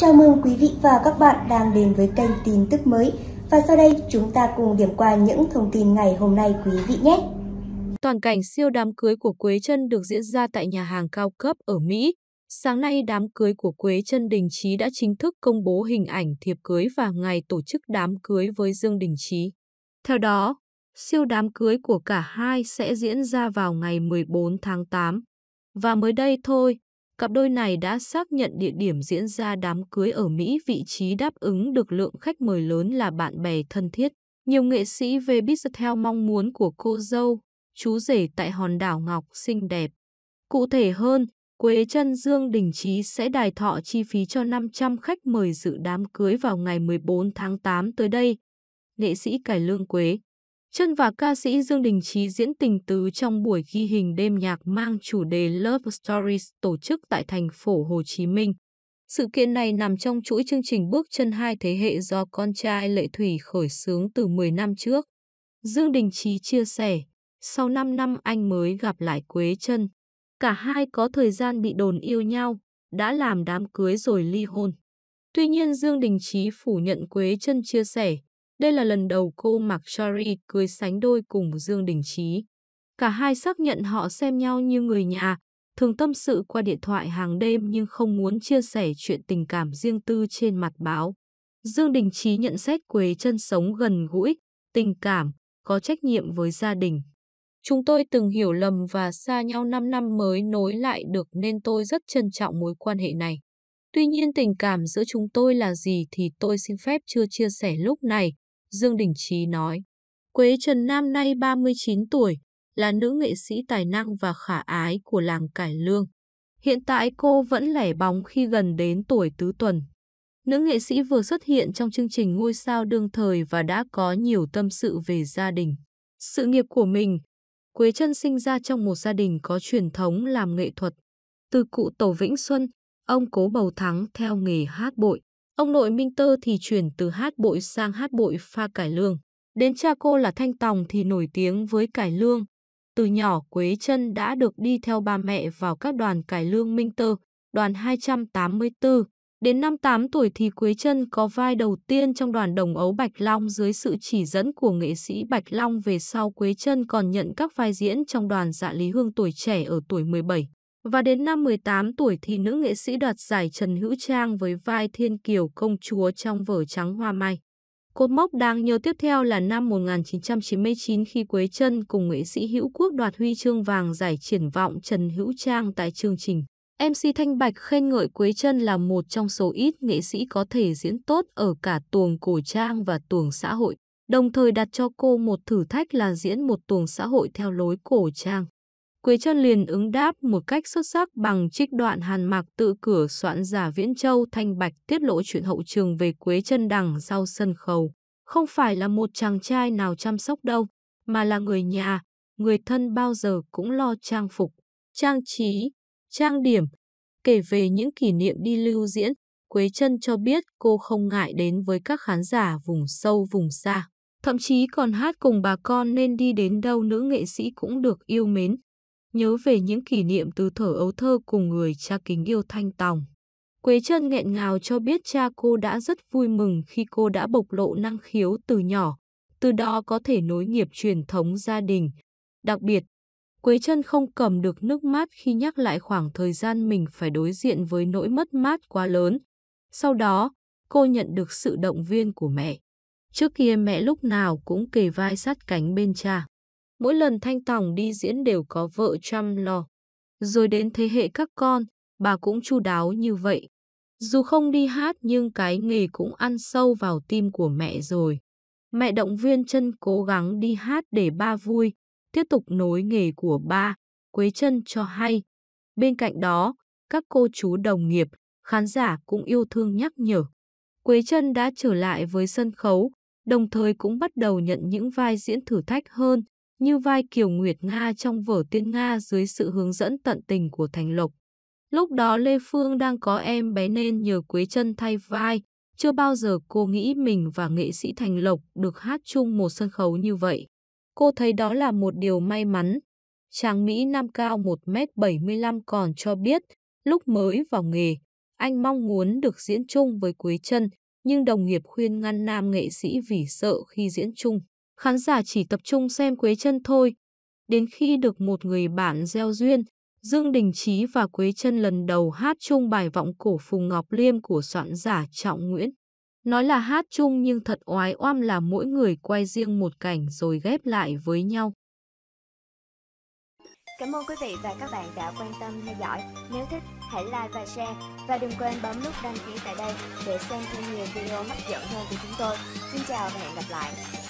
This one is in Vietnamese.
Chào mừng quý vị và các bạn đang đến với kênh tin tức mới. Và sau đây chúng ta cùng điểm qua những thông tin ngày hôm nay quý vị nhé. Toàn cảnh siêu đám cưới của Quế Trân được diễn ra tại nhà hàng cao cấp ở Mỹ. Sáng nay đám cưới của Quế Trân Đình Chí đã chính thức công bố hình ảnh thiệp cưới và ngày tổ chức đám cưới với Dương Đình Chí. Theo đó, siêu đám cưới của cả hai sẽ diễn ra vào ngày 14 tháng 8. Và mới đây thôi, cặp đôi này đã xác nhận địa điểm diễn ra đám cưới ở Mỹ vị trí đáp ứng được lượng khách mời lớn là bạn bè thân thiết. Nhiều nghệ sĩ về Beats theo mong muốn của cô dâu, chú rể tại hòn đảo Ngọc xinh đẹp. Cụ thể hơn, Quế Trân Dương Đình Trí sẽ đài thọ chi phí cho 500 khách mời dự đám cưới vào ngày 14 tháng 8 tới đây. Nghệ sĩ cải lương Quế Chân và ca sĩ Dương Đình Chí diễn tình tứ trong buổi ghi hình đêm nhạc mang chủ đề Love Stories tổ chức tại thành phố Hồ Chí Minh. Sự kiện này nằm trong chuỗi chương trình Bước chân hai thế hệ do con trai Lệ Thủy khởi xướng từ 10 năm trước. Dương Đình Chí chia sẻ, sau 5 năm anh mới gặp lại Quế Trân. Cả hai có thời gian bị đồn yêu nhau, đã làm đám cưới rồi ly hôn. Tuy nhiên Dương Đình Chí phủ nhận Quế Trân chia sẻ, đây là lần đầu cô mặc Shari cưới sánh đôi cùng Dương Đình Chí. Cả hai xác nhận họ xem nhau như người nhà, thường tâm sự qua điện thoại hàng đêm nhưng không muốn chia sẻ chuyện tình cảm riêng tư trên mặt báo. Dương Đình Chí nhận xét Quế chân sống gần gũi, tình cảm, có trách nhiệm với gia đình. Chúng tôi từng hiểu lầm và xa nhau 5 năm mới nối lại được nên tôi rất trân trọng mối quan hệ này. Tuy nhiên tình cảm giữa chúng tôi là gì thì tôi xin phép chưa chia sẻ lúc này, Dương Đình Trí nói. Quế Trần Nam nay 39 tuổi, là nữ nghệ sĩ tài năng và khả ái của làng Cải Lương. Hiện tại cô vẫn lẻ bóng khi gần đến tuổi tứ tuần. Nữ nghệ sĩ vừa xuất hiện trong chương trình Ngôi sao đương thời và đã có nhiều tâm sự về gia đình, sự nghiệp của mình. Quế Trân sinh ra trong một gia đình có truyền thống làm nghệ thuật. Từ cụ Tổ Vĩnh Xuân, ông cố bầu thắng theo nghề hát bội. Ông nội Minh Tơ thì chuyển từ hát bội sang hát bội pha cải lương. Đến cha cô là Thanh Tòng thì nổi tiếng với cải lương. Từ nhỏ Quế Trân đã được đi theo ba mẹ vào các đoàn cải lương Minh Tơ, đoàn 284. Đến năm 8 tuổi thì Quế Trân có vai đầu tiên trong đoàn đồng ấu Bạch Long dưới sự chỉ dẫn của nghệ sĩ Bạch Long về sau Quế Trân còn nhận các vai diễn trong đoàn dạ Lý Hương tuổi trẻ ở tuổi 17. Và đến năm 18 tuổi thì nữ nghệ sĩ đoạt giải Trần Hữu Trang với vai Thiên Kiều công chúa trong vở Trắng Hoa Mai. Cột mốc đáng nhớ tiếp theo là năm 1999 khi Quế Trân cùng nghệ sĩ Hữu Quốc đoạt huy chương vàng giải triển vọng Trần Hữu Trang tại chương trình. MC Thanh Bạch khen ngợi Quế Trân là một trong số ít nghệ sĩ có thể diễn tốt ở cả tuồng cổ trang và tuồng xã hội, đồng thời đặt cho cô một thử thách là diễn một tuồng xã hội theo lối cổ trang. Quế Trân liền ứng đáp một cách xuất sắc bằng trích đoạn Hàn Mạc tự cửa soạn giả Viễn Châu Thanh Bạch tiết lộ chuyện hậu trường về Quế Trân đằng sau sân khấu. Không phải là một chàng trai nào chăm sóc đâu, mà là người nhà, người thân bao giờ cũng lo trang phục, trang trí, trang điểm. Kể về những kỷ niệm đi lưu diễn, Quế Trân cho biết cô không ngại đến với các khán giả vùng sâu vùng xa. Thậm chí còn hát cùng bà con nên đi đến đâu nữ nghệ sĩ cũng được yêu mến nhớ về những kỷ niệm từ thở ấu thơ cùng người cha kính yêu Thanh Tòng. Quế chân nghẹn ngào cho biết cha cô đã rất vui mừng khi cô đã bộc lộ năng khiếu từ nhỏ, từ đó có thể nối nghiệp truyền thống gia đình. Đặc biệt, Quế chân không cầm được nước mắt khi nhắc lại khoảng thời gian mình phải đối diện với nỗi mất mát quá lớn. Sau đó, cô nhận được sự động viên của mẹ. Trước kia mẹ lúc nào cũng kề vai sát cánh bên cha mỗi lần Thanh Tòng đi diễn đều có vợ chăm lo. Rồi đến thế hệ các con, bà cũng chu đáo như vậy. Dù không đi hát nhưng cái nghề cũng ăn sâu vào tim của mẹ rồi. Mẹ động viên chân cố gắng đi hát để ba vui, tiếp tục nối nghề của ba, quấy chân cho hay. Bên cạnh đó, các cô chú đồng nghiệp, khán giả cũng yêu thương nhắc nhở. Quế chân đã trở lại với sân khấu, đồng thời cũng bắt đầu nhận những vai diễn thử thách hơn, như vai Kiều Nguyệt Nga trong vở Tiên Nga dưới sự hướng dẫn tận tình của Thành Lộc. Lúc đó Lê Phương đang có em bé nên nhờ Quế Trân thay vai, chưa bao giờ cô nghĩ mình và nghệ sĩ Thành Lộc được hát chung một sân khấu như vậy. Cô thấy đó là một điều may mắn. Tráng Mỹ Nam cao 1m75 còn cho biết, lúc mới vào nghề, anh mong muốn được diễn chung với Quế Trân, nhưng đồng nghiệp khuyên ngăn nam nghệ sĩ vì sợ khi diễn chung khán giả chỉ tập trung xem Quế Chân thôi. Đến khi được một người bạn gieo duyên, Dương Đình Chí và Quế Chân lần đầu hát chung bài vọng cổ Phùng Ngọc Liêm của soạn giả Trọng Nguyễn. Nói là hát chung nhưng thật oái oăm là mỗi người quay riêng một cảnh rồi ghép lại với nhau. Cảm ơn quý vị và các bạn đã quan tâm theo dõi. Nếu thích, hãy like và share. Và đừng quên bấm nút đăng ký tại đây để xem thêm nhiều video hấp dẫn hơn của chúng tôi. Xin chào và hẹn gặp lại.